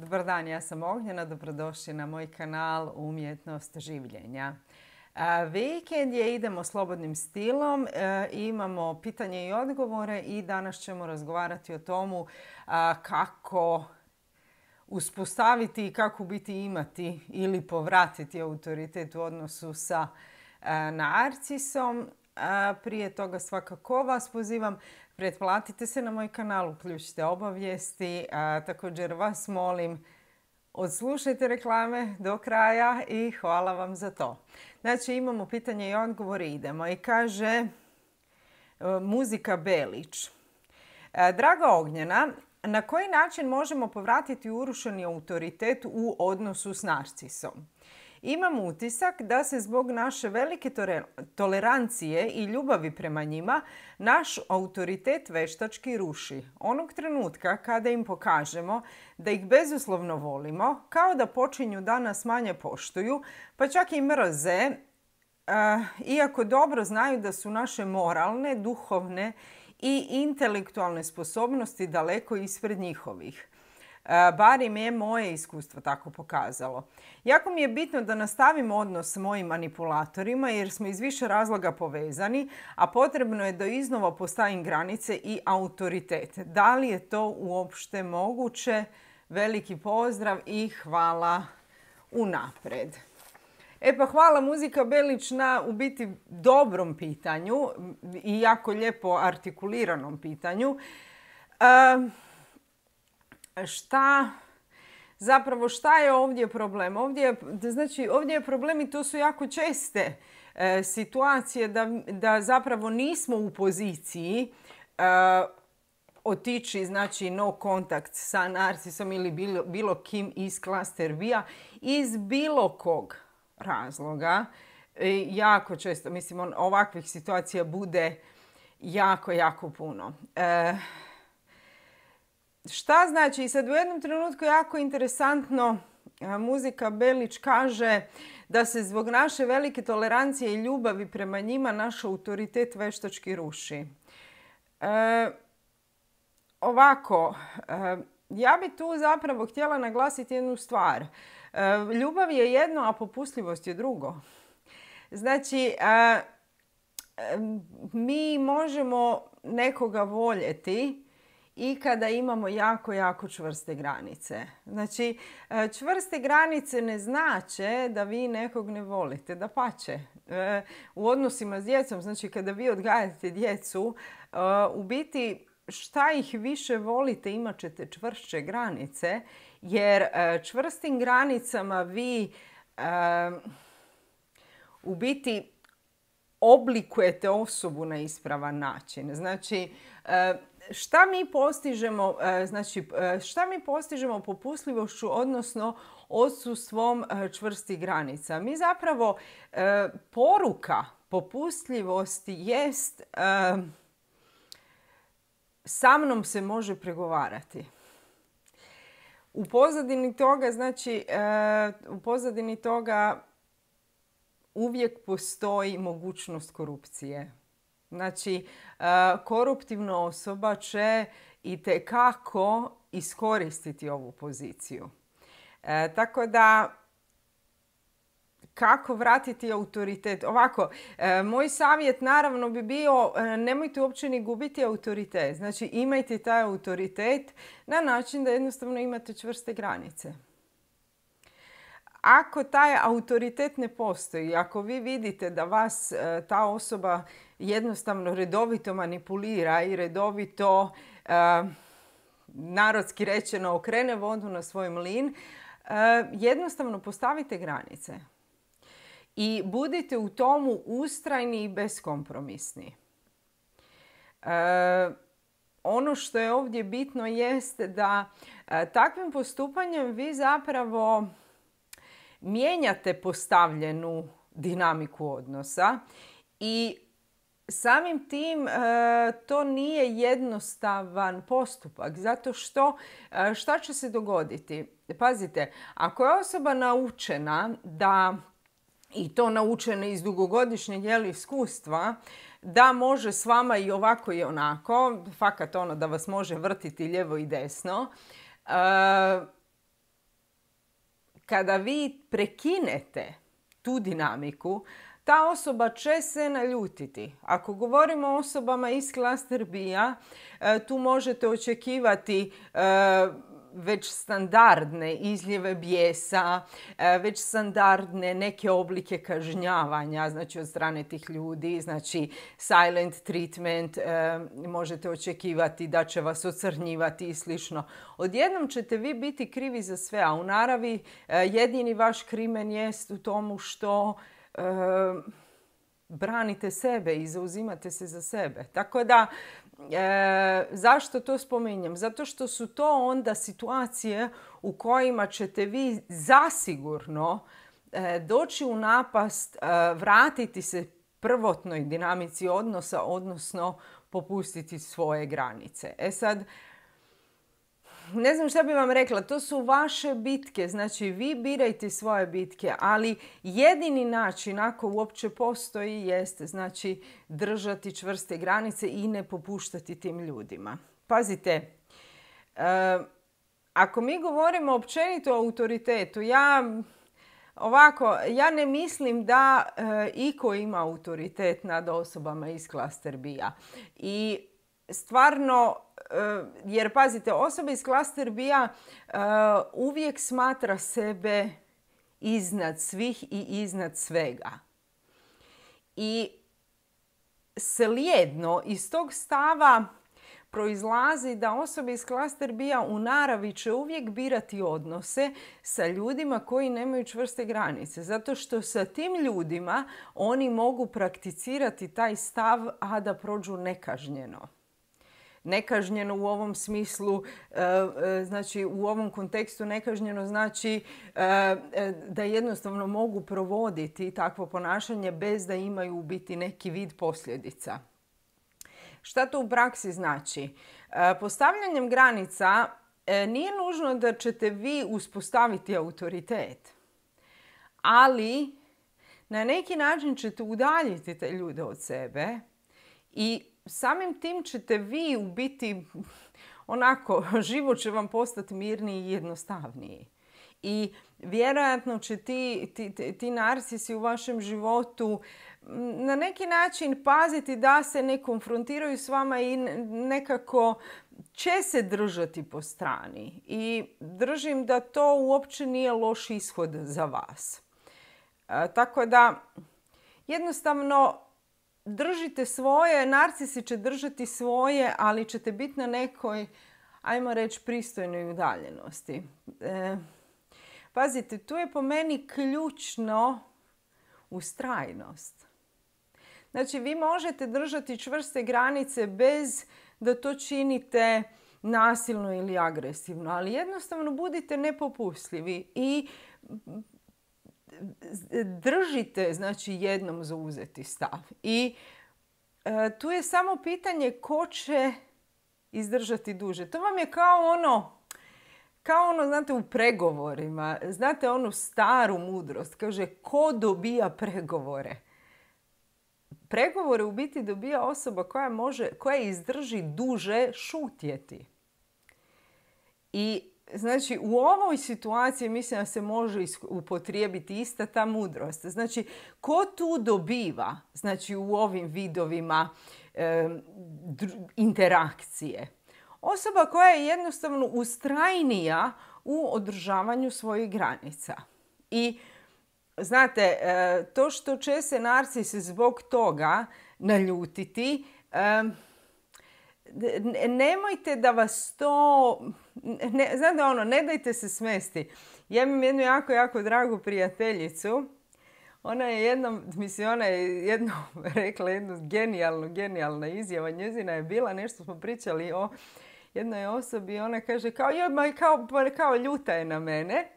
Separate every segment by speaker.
Speaker 1: Dobar dan, ja sam Ognjena, dobrodošli na moj kanal Umjetnost življenja. Vikend je, idemo slobodnim stilom, e, imamo pitanje i odgovore i danas ćemo razgovarati o tomu kako uspostaviti i kako biti imati ili povratiti autoritet u odnosu sa e, Narcisom. Prije toga svakako vas pozivam Pretplatite se na moj kanal, uključite obavijesti, također vas molim odslušajte reklame do kraja i hvala vam za to. Znači imamo pitanje i odgovore, idemo. I kaže e, muzika Belić. E, draga Ognjena, na koji način možemo povratiti urušeni autoritet u odnosu s narcisom? Imam utisak da se zbog naše velike tolerancije i ljubavi prema njima naš autoritet veštački ruši. Onog trenutka kada im pokažemo da ih bezuslovno volimo, kao da počinju danas manje poštuju, pa čak i mrze, eh, iako dobro znaju da su naše moralne, duhovne i intelektualne sposobnosti daleko ispred njihovih. E, barem je moje iskustvo tako pokazalo. Jako mi je bitno da nastavim odnos s mojim manipulatorima jer smo iz više razloga povezani, a potrebno je da iznova postavim granice i autoritet. Da li je to uopšte moguće? Veliki pozdrav i hvala unapred. E pa hvala Muzika Belić na u biti dobrom pitanju i jako lijepo artikuliranom pitanju. E, šta zapravo šta je ovdje problem? Ovdje, znači, ovdje je problem i to su jako česte e, situacije da, da zapravo nismo u poziciji e, otići znači no kontakt sa narcisom ili bilo, bilo kim iz klaster b iz bilo kog razloga. E, jako često, mislim, ovakvih situacija bude jako, jako puno. E, Šta znači? I sad u jednom trenutku jako interesantno muzika Belić kaže da se zbog naše velike tolerancije i ljubavi prema njima naš autoritet veštački ruši. E, ovako, e, ja bi tu zapravo htjela naglasiti jednu stvar. E, ljubav je jedno, a popustljivost je drugo. Znači, mi možemo nekoga voljeti, i kada imamo jako, jako čvrste granice. Znači, e, čvrste granice ne znače da vi nekog ne volite, da pače. E, u odnosima s djecom, znači kada vi odgajate djecu, e, u biti šta ih više volite imat ćete čvršće granice, jer čvrstim granicama vi u biti oblikujete osobu na ispravan način. Znači, šta mi postižemo, e, znači e, šta mi postižemo popustljivošću, odnosno odsustvom e, čvrstih granica? Mi zapravo poruka popustljivosti jest sa mnom se može pregovarati. U pozadini toga, znači, u pozadini toga uvijek postoji mogućnost korupcije. Znači, E, koruptivna osoba će i kako iskoristiti ovu poziciju. E, tako da kako vratiti autoritet? Ovako, e, moj savjet naravno bi bio e, nemojte uopće ni gubiti autoritet. Znači imajte taj autoritet na način da jednostavno imate čvrste granice ako taj autoritet ne postoji, ako vi vidite da vas e, ta osoba jednostavno redovito manipulira i redovito, e, narodski rečeno, okrene vodu na svoj mlin, e, jednostavno postavite granice i budite u tomu ustrajni i beskompromisni. ono što je ovdje bitno jeste da takvim postupanjem vi zapravo mijenjate postavljenu dinamiku odnosa i samim tim e, to nije jednostavan postupak zato što e, šta će se dogoditi? Pazite, ako je osoba naučena da i to naučena iz dugogodišnjeg jeli, iskustva, da može s vama i ovako i onako, fakat ono da vas može vrtiti lijevo i desno, e, kada vi prekinete tu dinamiku, ta osoba će se naljutiti. Ako govorimo o osobama iz klaster b e, tu možete očekivati e, već standardne izljeve bijesa, e, već standardne neke oblike kažnjavanja znači od strane tih ljudi, znači silent treatment, e, možete očekivati da će vas ocrnjivati i slično. Odjednom ćete vi biti krivi za sve, a u naravi e, jedini vaš krimen jest u tomu što branite sebe i zauzimate se za sebe. Tako da E, zašto to spominjem? Zato što su to onda situacije u kojima ćete vi zasigurno e, doći u napast, e, vratiti se prvotnoj dinamici odnosa, odnosno popustiti svoje granice. E sad, ne znam šta bi vam rekla, to su vaše bitke, znači vi birajte svoje bitke, ali jedini način ako uopće postoji jeste znači držati čvrste granice i ne popuštati tim ljudima. Pazite, e, ako mi govorimo općenito o autoritetu, ja ovako, ja ne mislim da e, iko ima autoritet nad osobama iz klaster I stvarno eh, jer pazite osoba iz klaster bija eh, uvijek smatra sebe iznad svih i iznad svega i slijedno iz tog stava proizlazi da osoba iz klaster bija u naravi će uvijek birati odnose sa ljudima koji nemaju čvrste granice. Zato što sa tim ljudima oni mogu prakticirati taj stav, a da prođu nekažnjeno. Nekažnjeno u ovom smislu, e, e, znači u ovom kontekstu nekažnjeno znači e, da jednostavno mogu provoditi takvo ponašanje bez da imaju u biti neki vid posljedica. Šta to u praksi znači? Postavljanjem granica nije nužno da ćete vi uspostaviti autoritet, ali na neki način ćete udaljiti te ljude od sebe i samim tim ćete vi u biti, onako, život će vam postati mirniji i jednostavniji. I vjerojatno će ti, ti, narcisi u vašem životu na neki način paziti da se ne konfrontiraju s vama i nekako će se držati po strani. I držim da to uopće nije loš ishod za vas. E, tako da jednostavno držite svoje, narcisi će držati svoje, ali ćete biti na nekoj, ajmo reći, pristojnoj udaljenosti. E, pazite, tu je po meni ključno ustrajnost. Znači, vi možete držati čvrste granice bez da to činite nasilno ili agresivno, ali jednostavno budite nepopustljivi i držite znači jednom zauzeti stav i e, tu je samo pitanje ko će izdržati duže. To vam je kao ono kao ono, znate, u pregovorima, znate onu staru mudrost, kaže ko dobija pregovore? Pregovore u biti dobija osoba koja može, koja izdrži duže šutjeti. I Znači, u ovoj situaciji mislim da se može upotrijebiti ista ta mudrost. Znači, ko tu dobiva znači, u ovim vidovima interakcije? Osoba koja je jednostavno ustrajnija u održavanju svojih granica. I znate, e, to što će se narcis zbog toga naljutiti, nemojte da vas to, ne, ono, ne dajte se smesti. Ja imam jednu jako, jako dragu prijateljicu. Ona je jednom, mislim, ona je jednom rekla jednu genijalnu, genijalna izjava. Njezina je bila, nešto smo pričali o jednoj osobi. Ona kaže kao, joj, kao, pa, kao ljuta je na mene.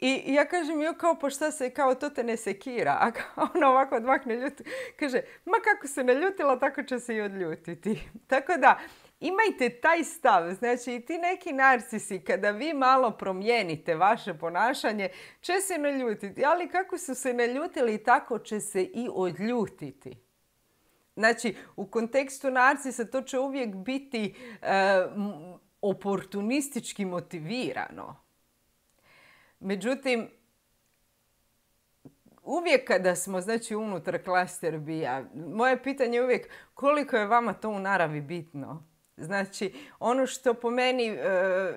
Speaker 1: I ja kažem joj kao pa šta se, kao to te ne sekira, a ona ovako ne ljuti, kaže ma kako se ne ljutila tako će se i odljutiti. Tako da imajte taj stav, znači i ti neki narcisi kada vi malo promijenite vaše ponašanje će se ne ljutiti, ali kako su se ne ljutili tako će se i odljutiti. Znači, u kontekstu narcisa to će uvijek biti eh, oportunistički motivirano Međutim, uvijek kada smo znači, unutar klaster bija, moje pitanje je uvijek koliko je vama to u naravi bitno? Znači, ono što po meni e,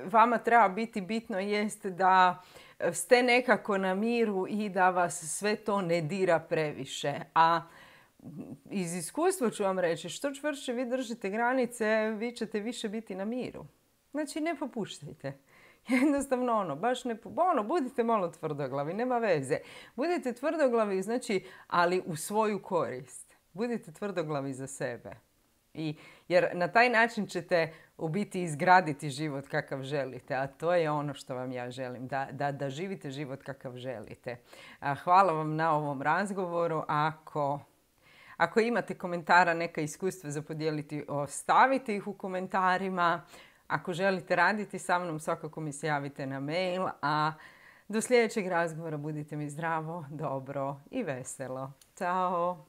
Speaker 1: vama treba biti bitno jest da ste nekako na miru i da vas sve to ne dira previše. A iz iskustva ću vam reći, što čvršće vi držite granice, vi ćete više biti na miru. Znači, ne popuštajte. Jednostavno ono, baš ne, ono, budite malo tvrdoglavi, nema veze. Budite tvrdoglavi, znači, ali u svoju korist. Budite tvrdoglavi za sebe. I, jer na taj način ćete u biti izgraditi život kakav želite, a to je ono što vam ja želim, da, da, da živite život kakav želite. hvala vam na ovom razgovoru. Ako ako imate komentara, neka iskustva za podijeliti, ostavite ih u komentarima. Ako želite raditi sa mnom, svakako mi se javite na mail, a do sljedećeg razgovora budite mi zdravo, dobro i veselo. Ćao!